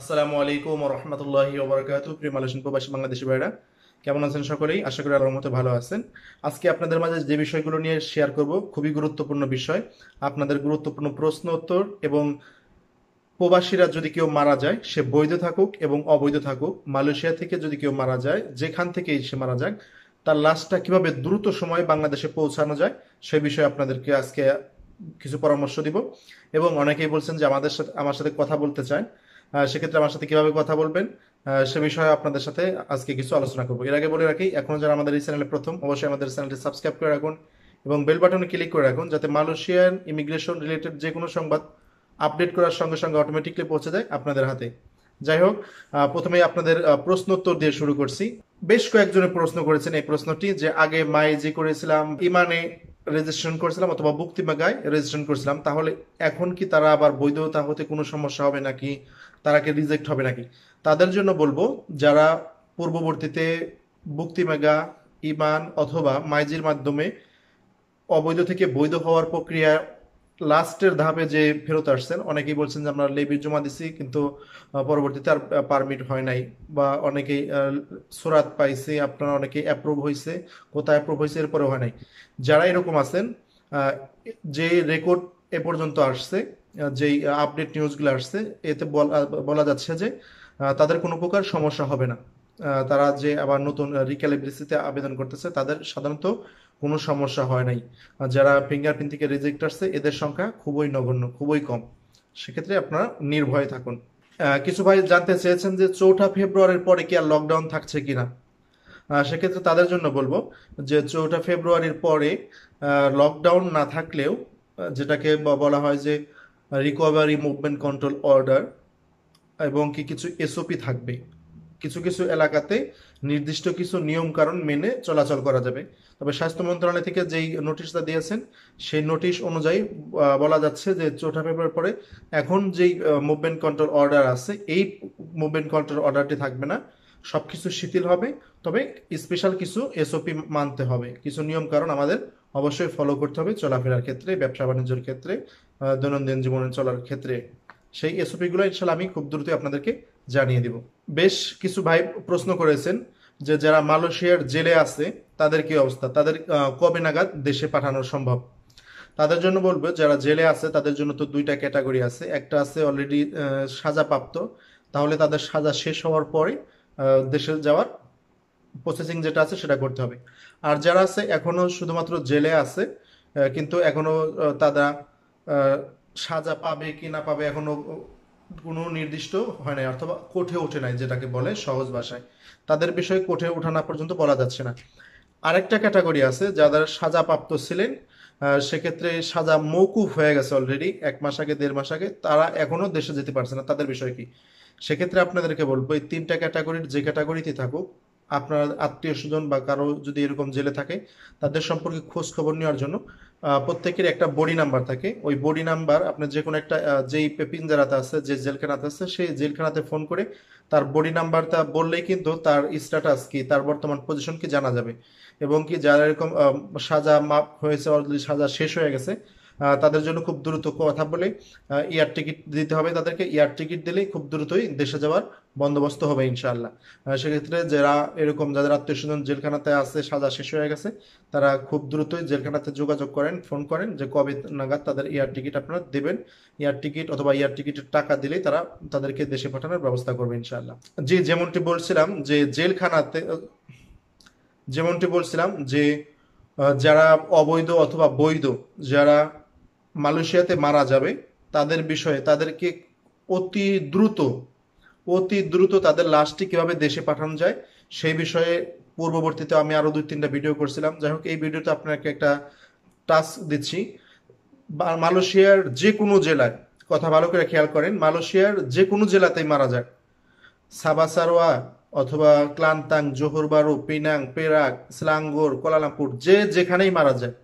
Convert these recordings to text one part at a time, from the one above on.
আসসালামু আলাইকুম রহমতুল্লাহ ওবরাকাত প্রিয় প্রবাসী বাংলাদেশি ভাইরা কেমন আছেন সকলেই আশা করি আল্লাহর মতো ভালো আছেন আজকে আপনাদের মাঝে যে বিষয়গুলো নিয়ে শেয়ার করব খুবই গুরুত্বপূর্ণ বিষয় আপনাদের গুরুত্বপূর্ণ প্রশ্ন উত্তর এবং প্রবাসীরা যদি কেউ মারা যায় সে বৈধ থাকুক এবং অবৈধ থাকুক মালয়েশিয়া থেকে যদি কেউ মারা যায় যেখান থেকে সে মারা যাক তার লাশটা কিভাবে দ্রুত সময়ে বাংলাদেশে পৌঁছানো যায় সে বিষয়ে আপনাদেরকে আজকে কিছু পরামর্শ দিব এবং অনেকেই বলছেন যে আমাদের সাথে আমার সাথে কথা বলতে চায় সেক্ষেত্রে আমার সাথে কিভাবে কথা বলবেন সে বিষয়ে আপনাদের সাথে আজকে কিছু আলোচনা করবো এর আগে বলে রাখি এখন যারা আমাদের এই চ্যানেলে প্রথম অবশ্যই আমাদের চ্যানেলটি সাবস্ক্রাইব করে রাখুন এবং বেল বাটনে ক্লিক করে রাখুন যাতে মালয়েশিয়ান ইমিগ্রেশন রিলেটেড যে কোনো সংবাদ আপডেট করার সঙ্গে সঙ্গে অটোমেটিকলি পৌঁছে যায় আপনাদের হাতে যাই হোক প্রথমে আপনাদের প্রশ্ন উত্তর দিয়ে শুরু করছি বেশ কয়েকজনে প্রশ্ন করেছেন এই প্রশ্নটি যে আগে মায়ে যে করেছিলাম ইমানে রেজিস্ট্রেশন করেছিলাম অথবা বুক্তিমাগায় রেজিস্ট্রেশন করেছিলাম তাহলে এখন কি তারা আবার বৈধতা হতে কোনো সমস্যা হবে নাকি তারা কি রিজেক্ট হবে নাকি তাদের জন্য বলবো যারা পূর্ববর্তীতে মেগা ইমান অথবা মাইজির মাধ্যমে অবৈধ থেকে বৈধ হওয়ার প্রক্রিয়া লাস্টের ধাপে যে ফেরত আসছেন অনেকেই বলছেন যে আমরা লেবির জমা দিছি কিন্তু পরবর্তীতে আর পারমিট হয় নাই বা অনেকেই সুরাত পাইছে আপনারা অনেকে অ্যাপ্রুভ হয়েছে কোথায় অ্যাপ্রুভ হয়েছে এরপরে হয় নাই যারা এরকম আছেন যে রেকর্ড এ পর্যন্ত আসছে যেই আপডেট নিউজগুলো আসছে এতে বলা যাচ্ছে যে তাদের কোনো প্রকার সমস্যা হবে না তারা যে আবার নতুন রিক্যালিব্রেসিতে আবেদন করতেছে তাদের সাধারণত কোনো সমস্যা হয় নাই যারা ফিঙ্গারপ্রিন্ট থেকে রিজেক্ট আসছে এদের সংখ্যা খুবই নগণ্য খুবই কম সেক্ষেত্রে আপনারা নির্ভয়ে থাকুন কিছু ভাই জানতে চেয়েছেন যে চৌঠা ফেব্রুয়ারির পরে কি আর লকডাউন থাকছে কিনা সেক্ষেত্রে তাদের জন্য বলবো যে চৌঠা ফেব্রুয়ারির পরে লকডাউন না থাকলেও যেটাকে বলা হয় যে রিকভারি মুভমেন্ট কন্ট্রোল অর্ডার এবং কি কিছু এসওপি থাকবে কিছু কিছু এলাকাতে নির্দিষ্ট কিছু নিয়মকানুন মেনে চলাচল করা যাবে তবে স্বাস্থ্য মন্ত্রণালয় থেকে যেই নোটিশটা দিয়েছেন সেই নোটিশ অনুযায়ী বলা যাচ্ছে যে চোটা পেপার পরে এখন যেই মুভমেন্ট কন্ট্রোল অর্ডার আছে এই মুভমেন্ট কন্ট্রোল অর্ডারটি থাকবে না সব কিছু শিথিল হবে তবে স্পেশাল কিছু এসওপি মানতে হবে কিছু নিয়ম কারণ আমাদের অবশ্যই ফলো করতে হবে চলাফেরার ক্ষেত্রে ব্যবসা বাণিজ্যের ক্ষেত্রে দৈনন্দিন জীবনে চলার ক্ষেত্রে সেই গুলো ইনশাল্লাহ আমি খুব দ্রুতই আপনাদেরকে জানিয়ে দিব বেশ কিছু ভাই প্রশ্ন করেছেন যে যারা মালয়েশিয়ার জেলে আছে তাদের কি অবস্থা তাদের কবে নাগাদ দেশে পাঠানো সম্ভব তাদের জন্য বলবো যারা জেলে আছে তাদের জন্য তো দুইটা ক্যাটাগরি আছে একটা আছে অলরেডি সাজা প্রাপ্ত তাহলে তাদের সাজা শেষ হওয়ার পরে দেশে যাওয়ার প্রসেসিং যেটা আছে সেটা করতে হবে আর যারা আছে এখনো শুধুমাত্র জেলে আছে কিন্তু এখনো তারা সাজা পাবে কি না পাবে এখনো কোনো নির্দিষ্ট হয় নাই অথবা কোঠে ওঠে নাই যেটাকে বলে সহজ ভাষায় তাদের বিষয়ে কোঠে ওঠা না পর্যন্ত বলা যাচ্ছে না আরেকটা ক্যাটাগরি আছে যারা প্রাপ্ত ছিলেন সেক্ষেত্রে সাজা মৌকুফ হয়ে গেছে অলরেডি এক মাস আগে দেড় মাস আগে তারা এখনও দেশে যেতে পারছে না তাদের বিষয় কি সেক্ষেত্রে আপনাদেরকে বলবো এই তিনটা ক্যাটাগরির যে ক্যাটাগরিতে থাকুক আপনার আত্মীয় স্বজন বা কারো যদি এরকম জেলে থাকে তাদের সম্পর্কে খোঁজ খবর নেওয়ার জন্য প্রত্যেকের একটা বডি নাম্বার থাকে ওই বডি নাম্বার আপনার যে কোনো একটা যেই পিঞ্জারাতে আছে যে জেলখানাতে আছে সেই জেলখানাতে ফোন করে তার বডি নাম্বারটা বললেই কিন্তু তার স্ট্যাটাস কি তার বর্তমান পজিশন কি জানা যাবে এবং কি যারা এরকম সাজা মাপ হয়েছে অলরেডি সাজা শেষ হয়ে গেছে তাদের জন্য খুব দ্রুত কথা বলে এয়ার টিকিট দিতে হবে তাদেরকে এয়ার টিকিট দিলেই খুব দ্রুতই দেশে যাওয়ার বন্দোবস্ত হবে ইনশাল্লাহ সেক্ষেত্রে যারা এরকম যাদের আত্মীয় স্বজন জেলখানাতে আছে সাজা শেষ হয়ে গেছে তারা খুব দ্রুতই জেলখানাতে যোগাযোগ করেন ফোন করেন যে কবে নাগাদ তাদের এয়ার টিকিট আপনারা দেবেন এয়ার টিকিট অথবা এয়ার টিকিটের টাকা দিলেই তারা তাদেরকে দেশে পাঠানোর ব্যবস্থা করবে ইনশাল্লাহ জি যেমনটি বলছিলাম যে জেলখানাতে যেমনটি বলছিলাম যে যারা অবৈধ অথবা বৈধ যারা মালয়েশিয়াতে মারা যাবে তাদের বিষয়ে তাদেরকে অতি দ্রুত অতি দ্রুত তাদের লাশটি কিভাবে দেশে পাঠানো যায় সেই বিষয়ে পূর্ববর্তীতে আমি আরও দুই তিনটা ভিডিও করছিলাম যাই হোক এই ভিডিওতে আপনাকে একটা টাস্ক দিচ্ছি মালয়েশিয়ার যে কোনো জেলায় কথা ভালো করে খেয়াল করেন মালয়েশিয়ার যে কোনো জেলাতেই মারা যায় সাবাসারোয়া অথবা Kelantan Johor Bahru Penang Perak Selangor Kuala Lumpur যে যেখানেই মারা যায়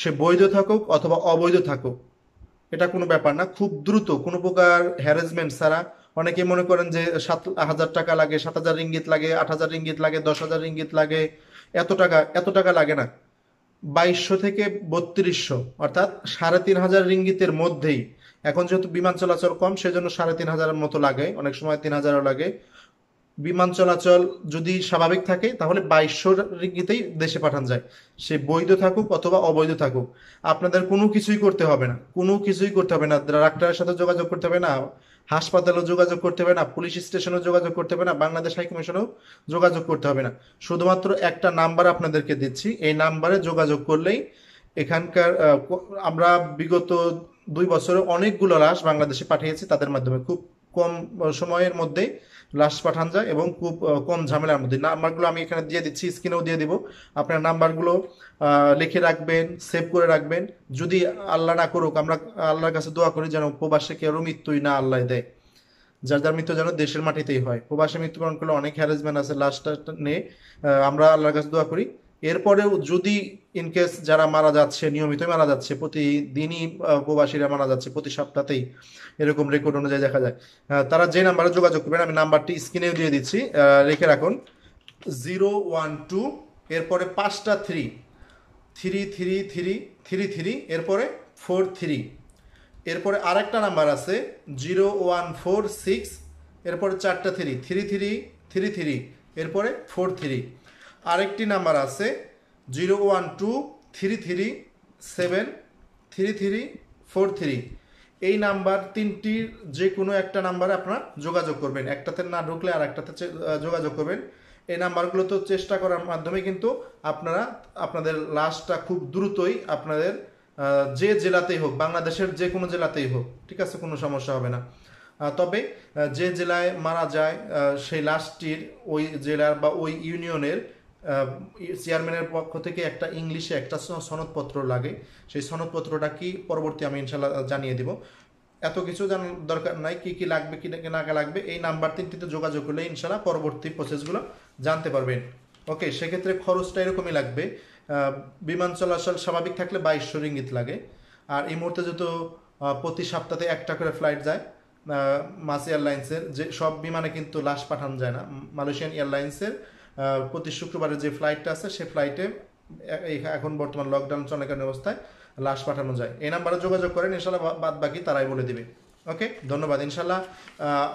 সে বৈধ থাকুক অথবা অবৈধ থাকুক এটা কোনো ব্যাপার না খুব দ্রুত কোনো প্রকার হ্যারাসমেন্ট ছাড়া অনেকে মনে করেন যে সাত হাজার টাকা লাগে সাত হাজার ইঙ্গিত লাগে আট হাজার ইঙ্গিত লাগে দশ হাজার ইঙ্গিত লাগে এত টাকা এত টাকা লাগে না বাইশশো থেকে বত্রিশশো অর্থাৎ সাড়ে তিন হাজার ইঙ্গিতের মধ্যেই এখন যেহেতু বিমান চলাচল কম সেজন্য সাড়ে তিন হাজারের মতো লাগে অনেক সময় তিন হাজারও লাগে বিমান চলাচল যদি স্বাভাবিক থাকে তাহলে বাইশশো রিগিতেই দেশে পাঠান যায় সে বৈধ থাকুক অথবা অবৈধ থাকুক আপনাদের কোনো কিছুই করতে হবে না কোনো কিছুই করতে হবে না ডাক্তারের সাথে যোগাযোগ করতে হবে না হাসপাতালেও যোগাযোগ করতে হবে না পুলিশ স্টেশনেও যোগাযোগ করতে হবে না বাংলাদেশ হাইকমিশনেও যোগাযোগ করতে হবে না শুধুমাত্র একটা নাম্বার আপনাদেরকে দিচ্ছি এই নাম্বারে যোগাযোগ করলেই এখানকার আমরা বিগত দুই বছরে অনেকগুলো লাশ বাংলাদেশে পাঠিয়েছি তাদের মাধ্যমে খুব কম সময়ের মধ্যে লাশ পাঠান যায় এবং খুব কম ঝামেলার মধ্যে নাম্বারগুলো আমি এখানে দিয়ে দিচ্ছি স্ক্রিনেও দিয়ে দিব আপনার নাম্বারগুলো লিখে রাখবেন সেভ করে রাখবেন যদি আল্লাহ না করুক আমরা আল্লাহর কাছে দোয়া করি যেন উপবাসে কেউ মৃত্যুই না আল্লাহ দেয় যার যার মৃত্যু যেন দেশের মাটিতেই হয় প্রবাসে মৃত্যুবরণ করলে অনেক হ্যারাসমেন্ট আছে লাস্টটা নিয়ে আমরা আল্লাহর কাছে দোয়া করি এরপরেও যদি ইনকেস যারা মারা যাচ্ছে নিয়মিত মারা যাচ্ছে প্রতিদিনই উপবাসীরা মারা যাচ্ছে প্রতি সপ্তাহতেই এরকম রেকর্ড অনুযায়ী দেখা যায় তারা যে নাম্বারে যোগাযোগ করবেন আমি নাম্বারটি স্ক্রিনেও দিয়ে দিচ্ছি রেখে রাখুন জিরো ওয়ান টু এরপরে পাঁচটা three three three three three three এরপরে ফোর থ্রি এরপরে আরেকটা নাম্বার আছে জিরো ওয়ান ফোর সিক্স এরপরে চারটা three three three three three এরপরে ফোর থ্রি আরেকটি নাম্বার আছে zero one two three three seven three three four three এই নাম্বার তিনটির যে কোনো একটা নাম্বারে আপনারা যোগাযোগ করবেন একটাতে না ঢুকলে আর একটাতে যোগাযোগ করবেন এই নাম্বারগুলো তো চেষ্টা করার মাধ্যমে কিন্তু আপনারা আপনাদের লাশটা খুব দ্রুতই আপনাদের যে জেলাতেই হোক বাংলাদেশের যে কোনো জেলাতেই হোক ঠিক আছে কোনো সমস্যা হবে না তবে যে জেলায় মারা যায় সেই লাশটির ওই জেলার বা ওই ইউনিয়নের চেয়ারম্যানের পক্ষ থেকে একটা ইংলিশে একটা সনদপত্র লাগে সেই সনদপত্রটা কি পরবর্তী আমি ইনশাল্লাহ জানিয়ে দেব এত কিছু জানার দরকার নাই কি কি লাগবে কি না লাগবে এই নাম্বার তিনটিতে যোগাযোগ করলে ইনশাল্লাহ পরবর্তী প্রসেসগুলো জানতে পারবেন ওকে সেক্ষেত্রে খরচটা এরকমই লাগবে বিমান চলাচল স্বাভাবিক থাকলে বাইশশো রিঙ্গিত লাগে আর এই মুহূর্তে যেহেতু প্রতি সপ্তাহে একটা করে ফ্লাইট যায় মাসি এয়ারলাইন্সের যে সব বিমানে কিন্তু লাশ পাঠানো যায় না মালয়েশিয়ান এয়ারলাইন্সের প্রতি শুক্রবারে যে ফ্লাইটটা আছে সে ফ্লাইটে এখন বর্তমান লকডাউন চলাকালীন অবস্থায় লাশ পাঠানো যায় এই নাম্বারে যোগাযোগ করেন ইনশাল্লাহ বাদ বাকি তারাই বলে দিবে ওকে ধন্যবাদ ইনশাল্লাহ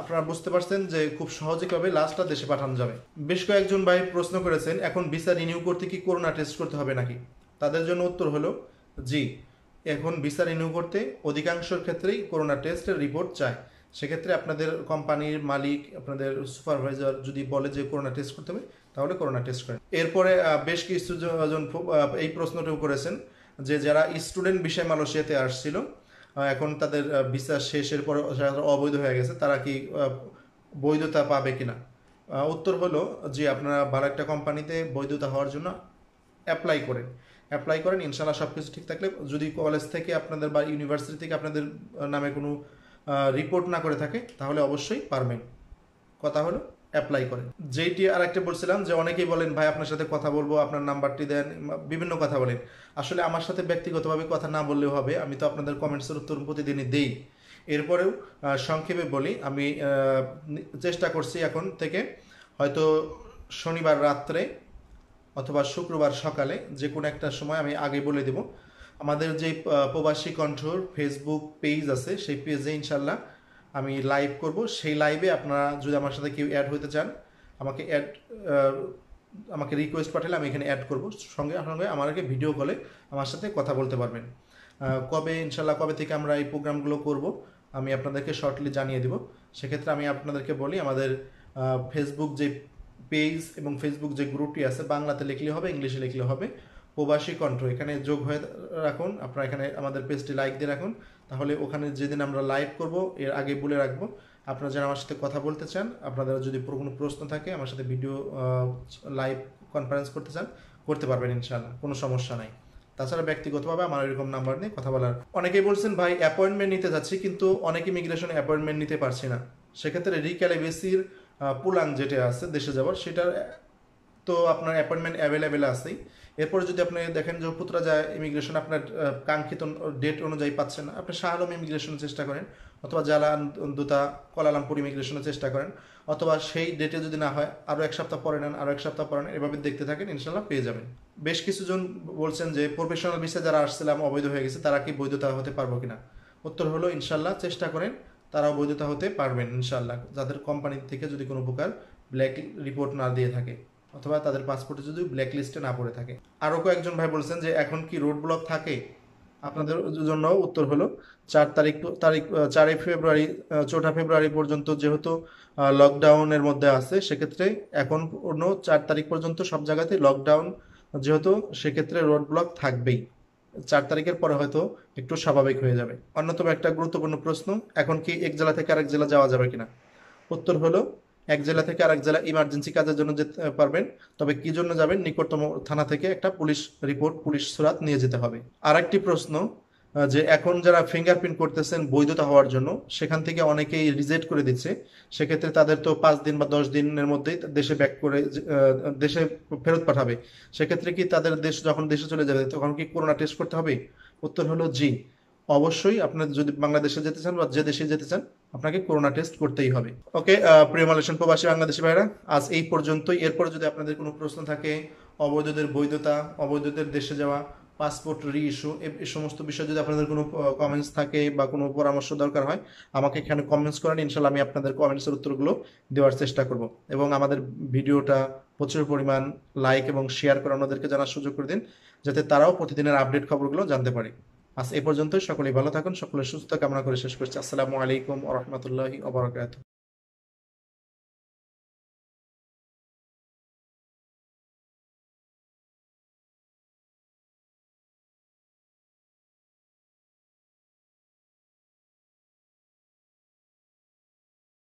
আপনারা বুঝতে পারছেন যে খুব সহজে কবে লাস্টটা দেশে পাঠানো যাবে বেশ কয়েকজন ভাই প্রশ্ন করেছেন এখন ভিসা রিনিউ করতে কি করোনা টেস্ট করতে হবে নাকি তাদের জন্য উত্তর হলো জি এখন ভিসা রিনিউ করতে অধিকাংশের ক্ষেত্রেই করোনা টেস্টের রিপোর্ট চায় সেক্ষেত্রে আপনাদের কোম্পানির মালিক আপনাদের সুপারভাইজার যদি বলে যে করোনা টেস্ট করতে হবে তাহলে করোনা টেস্ট করেন এরপরে বেশ কিছু জন এই প্রশ্নটিও করেছেন যে যারা স্টুডেন্ট বিষয় মালয়েশিয়াতে আসছিল এখন তাদের ভিসা শেষের পরে যারা অবৈধ হয়ে গেছে তারা কি বৈধতা পাবে কিনা উত্তর হলো যে আপনারা ভালো একটা কোম্পানিতে বৈধতা হওয়ার জন্য অ্যাপ্লাই করেন অ্যাপ্লাই করেন ইনশাল্লাহ সব কিছু ঠিক থাকলে যদি কলেজ থেকে আপনাদের বা ইউনিভার্সিটি থেকে আপনাদের নামে কোনো রিপোর্ট না করে থাকে তাহলে অবশ্যই পারবেন কথা হলো অ্যাপ্লাই করে যেইটি আর একটা বলছিলাম যে অনেকেই বলেন ভাই আপনার সাথে কথা বলবো আপনার নাম্বারটি দেন বিভিন্ন কথা বলেন আসলে আমার সাথে ব্যক্তিগতভাবে কথা না বললেও হবে আমি তো আপনাদের কমেন্টসের উত্তর প্রতিদিনই দেই এরপরেও সংক্ষেপে বলি আমি চেষ্টা করছি এখন থেকে হয়তো শনিবার রাত্রে অথবা শুক্রবার সকালে যে কোনো একটা সময় আমি আগে বলে দেব আমাদের যে প্রবাসী কণ্ঠর ফেসবুক পেজ আছে সেই পেজে ইনশাল্লাহ আমি লাইভ করব সেই লাইভে আপনারা যদি আমার সাথে কেউ অ্যাড হতে চান আমাকে অ্যাড আমাকে রিকোয়েস্ট পাঠালে আমি এখানে অ্যাড করব সঙ্গে সঙ্গে আমাকে ভিডিও কলে আমার সাথে কথা বলতে পারবেন কবে ইনশাল্লাহ কবে থেকে আমরা এই প্রোগ্রামগুলো করব আমি আপনাদেরকে শর্টলি জানিয়ে দেব সেক্ষেত্রে আমি আপনাদেরকে বলি আমাদের ফেসবুক যে পেজ এবং ফেসবুক যে গ্রুপটি আছে বাংলাতে লিখলে হবে ইংলিশে লিখলে হবে প্রবাসী কণ্ঠ এখানে যোগ হয়ে রাখুন আপনারা এখানে আমাদের পেজটি লাইক দিয়ে রাখুন তাহলে ওখানে যেদিন আমরা লাইভ করব এর আগে বলে রাখবো আপনারা যারা আমার সাথে কথা বলতে চান আপনাদের যদি কোনো প্রশ্ন থাকে আমার সাথে ভিডিও লাইভ কনফারেন্স করতে চান করতে পারবেন ইনশাল্লাহ কোনো সমস্যা নাই তাছাড়া ব্যক্তিগতভাবে আমার এরকম নাম্বার নিয়ে কথা বলার অনেকেই বলছেন ভাই অ্যাপয়েন্টমেন্ট নিতে যাচ্ছি কিন্তু অনেকে ইমিগ্রেশনে অ্যাপয়েন্টমেন্ট নিতে পারছি না সেক্ষেত্রে রিক্যালেবেসির পুলাং যেটা আছে দেশে যাওয়ার সেটার তো আপনার অ্যাপয়েন্টমেন্ট অ্যাভেলেবেল আছেই এরপরে যদি আপনি দেখেন যে পুত্রা যায় ইমিগ্রেশন আপনার কাঙ্ক্ষিত ডেট অনুযায়ী পাচ্ছেন না আপনি শাহ আলম ইমিগ্রেশনের চেষ্টা করেন অথবা জালান দুতা কলালামপুর ইমিগ্রেশনের চেষ্টা করেন অথবা সেই ডেটে যদি না হয় আরও এক সপ্তাহ পরে নেন আরও এক সপ্তাহ পরে নেন এভাবে দেখতে থাকেন ইনশাল্লাহ পেয়ে যাবেন বেশ কিছুজন বলছেন যে প্রফেশনাল ভিসা যারা আসছিলাম অবৈধ হয়ে গেছে তারা কি বৈধতা হতে পারবো কিনা উত্তর হলো ইনশাল্লাহ চেষ্টা করেন তারাও বৈধতা হতে পারবেন ইনশাল্লাহ যাদের কোম্পানি থেকে যদি কোনো প্রকার ব্ল্যাক রিপোর্ট না দিয়ে থাকে অথবা তাদের পাসপোর্টে যদি ব্ল্যাক লিস্টে না পড়ে থাকে আরও কয়েকজন ভাই বলছেন যে এখন কি রোড ব্লক থাকে আপনাদের জন্য উত্তর হলো চার তারিখ তারিখ চারই ফেব্রুয়ারি চৌঠা ফেব্রুয়ারি পর্যন্ত যেহেতু লকডাউনের মধ্যে আছে সেক্ষেত্রে এখন অন্য চার তারিখ পর্যন্ত সব জায়গাতেই লকডাউন যেহেতু সেক্ষেত্রে রোড ব্লক থাকবেই চার তারিখের পরে হয়তো একটু স্বাভাবিক হয়ে যাবে অন্যতম একটা গুরুত্বপূর্ণ প্রশ্ন এখন কি এক জেলা থেকে আরেক জেলা যাওয়া যাবে কিনা উত্তর হলো এক জেলা থেকে আরেক জেলা ইমার্জেন্সি কাজের জন্য যেতে পারবেন তবে কি জন্য যাবেন নিকটতম থানা থেকে একটা পুলিশ রিপোর্ট পুলিশ সুরাত নিয়ে যেতে হবে আর একটি প্রশ্ন যে এখন যারা ফিঙ্গারপ্রিন্ট করতেছেন বৈধতা হওয়ার জন্য সেখান থেকে অনেকেই রিজেক্ট করে দিচ্ছে সেক্ষেত্রে তাদের তো পাঁচ দিন বা দশ দিনের মধ্যেই দেশে ব্যাক করে দেশে ফেরত পাঠাবে সেক্ষেত্রে কি তাদের দেশ যখন দেশে চলে যাবে তখন কি করোনা টেস্ট করতে হবে উত্তর হলো জি অবশ্যই আপনার যদি বাংলাদেশে যেতে চান বা যে দেশে যেতে চান আপনাকে করোনা টেস্ট করতেই হবে ওকে প্রিয় মালয়েশিয়ান প্রবাসী বাংলাদেশি ভাইরা আজ এই পর্যন্তই এরপর যদি আপনাদের কোনো প্রশ্ন থাকে অবৈধদের বৈধতা অবৈধদের দেশে যাওয়া পাসপোর্ট রি ইস্যু এই সমস্ত বিষয়ে যদি আপনাদের কোনো কমেন্টস থাকে বা কোনো পরামর্শ দরকার হয় আমাকে এখানে কমেন্টস করেন ইনশাল্লাহ আমি আপনাদের কমেন্টসের উত্তরগুলো দেওয়ার চেষ্টা করব এবং আমাদের ভিডিওটা প্রচুর পরিমাণ লাইক এবং শেয়ার করে অন্যদেরকে জানার সুযোগ করে দিন যাতে তারাও প্রতিদিনের আপডেট খবরগুলো জানতে পারে আজ এ পর্যন্ত সকলেই ভালো থাকুন সকলে সুস্থ কামনা করে শেষ করছি আসসালামু আলাইকুম রহমতুল্লাহি